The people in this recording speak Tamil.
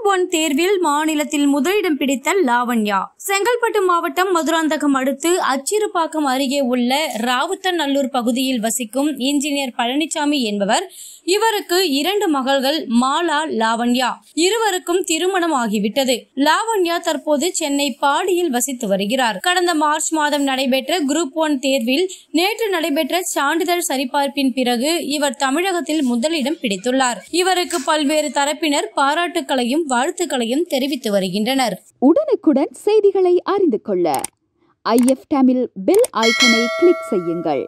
குரூப் ஒன் தேர்வில் மாநிலத்தில் முதலிடம் பிடித்த லாவண்யா செங்கல்பட்டு மாவட்டம் மதுராந்தகம் அடுத்து அச்சிறுபாக்கம் அருகே உள்ள ராவுத்தநல்லூர் பகுதியில் வசிக்கும் இன்ஜினியர் பழனிசாமி என்பவர் இவருக்கு இரண்டு மகள்கள் மாலா லாவண்யா இருவருக்கும் திருமணம் ஆகிவிட்டது லாவண்யா தற்போது சென்னை பாடியில் வசித்து வருகிறார் கடந்த மார்ச் மாதம் நடைபெற்ற குரூப் ஒன் தேர்வில் நேற்று நடைபெற்ற சான்றிதழ் சரிபார்ப்பின் பிறகு இவர் தமிழகத்தில் முதலிடம் பிடித்துள்ளார் இவருக்கு பல்வேறு தரப்பினர் பாராட்டுக்களையும் வாழ்த்துக்களையும் தெரிவித்து வருகின்றனர் உடனுக்குடன் செய்திகளை அறிந்து கொள்ள ஐஎஃப் டேமில் பெல் ஐக்கனை கிளிக் செய்யுங்கள்